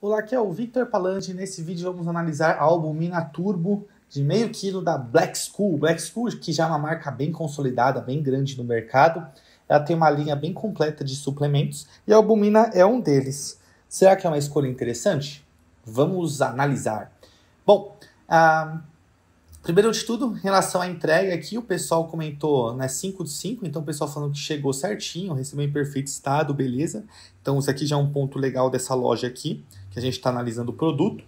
Olá, aqui é o Victor Palandi nesse vídeo vamos analisar a albumina turbo de meio quilo da Black School. Black School, que já é uma marca bem consolidada, bem grande no mercado, ela tem uma linha bem completa de suplementos e a albumina é um deles. Será que é uma escolha interessante? Vamos analisar. Bom, a ah, Primeiro de tudo, em relação à entrega aqui, o pessoal comentou né, 5 de 5, então o pessoal falando que chegou certinho, recebeu em perfeito estado, beleza. Então isso aqui já é um ponto legal dessa loja aqui, que a gente está analisando o produto.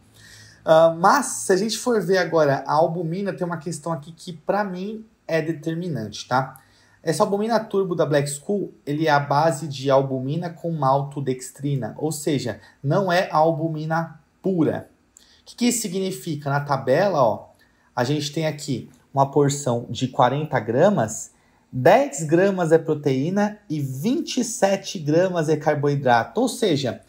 Uh, mas, se a gente for ver agora, a albumina tem uma questão aqui que para mim é determinante, tá? Essa albumina turbo da Black School, ele é a base de albumina com maltodextrina, ou seja, não é albumina pura. O que, que isso significa? Na tabela, ó, a gente tem aqui uma porção de 40 gramas, 10 gramas é proteína e 27 gramas é carboidrato. Ou seja,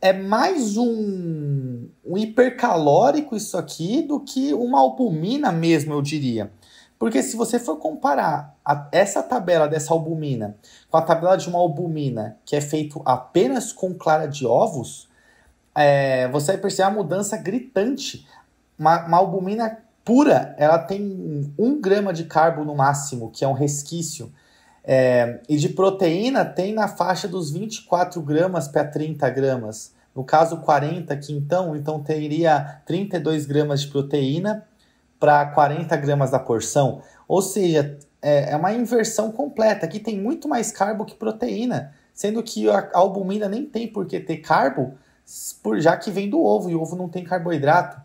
é mais um, um hipercalórico isso aqui do que uma albumina mesmo, eu diria. Porque se você for comparar a, essa tabela dessa albumina com a tabela de uma albumina que é feito apenas com clara de ovos, é, você vai perceber uma mudança gritante. Uma, uma albumina pura, ela tem um grama de carbo no máximo, que é um resquício. É, e de proteína tem na faixa dos 24 gramas para 30 gramas. No caso, 40 quintão, então teria 32 gramas de proteína para 40 gramas da porção. Ou seja, é, é, uma inversão completa. Aqui tem muito mais carbo que proteína, sendo que a albumina nem tem por que ter carbo, já que vem do ovo, e o ovo não tem carboidrato.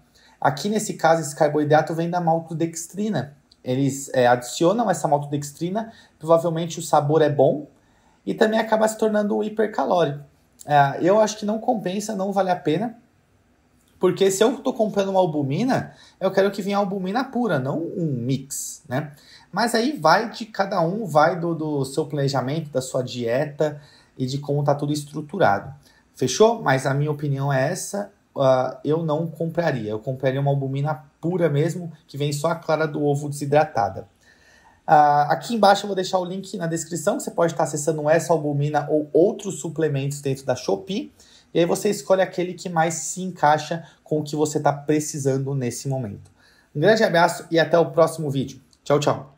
Aqui nesse caso, esse carboidrato vem da maltodextrina. Eles é, adicionam essa maltodextrina, provavelmente o sabor é bom e também acaba se tornando hipercalórico. É, eu acho que não compensa, não vale a pena, porque se eu estou comprando uma albumina, eu quero que venha albumina pura, não um mix, né? Mas aí vai de cada um, vai do, do seu planejamento, da sua dieta e de como está tudo estruturado. Fechou? Mas a minha opinião é essa uh, eu não compraria. Eu compraria uma albumina pura mesmo, que vem só a clara do ovo desidratada. Uh, aqui embaixo eu vou deixar o link na descrição, que você pode estar acessando essa albumina ou outros suplementos dentro da Shopee. E aí você escolhe aquele que mais se encaixa com o que você está precisando nesse momento. Um grande abraço e até o próximo vídeo. Tchau, tchau!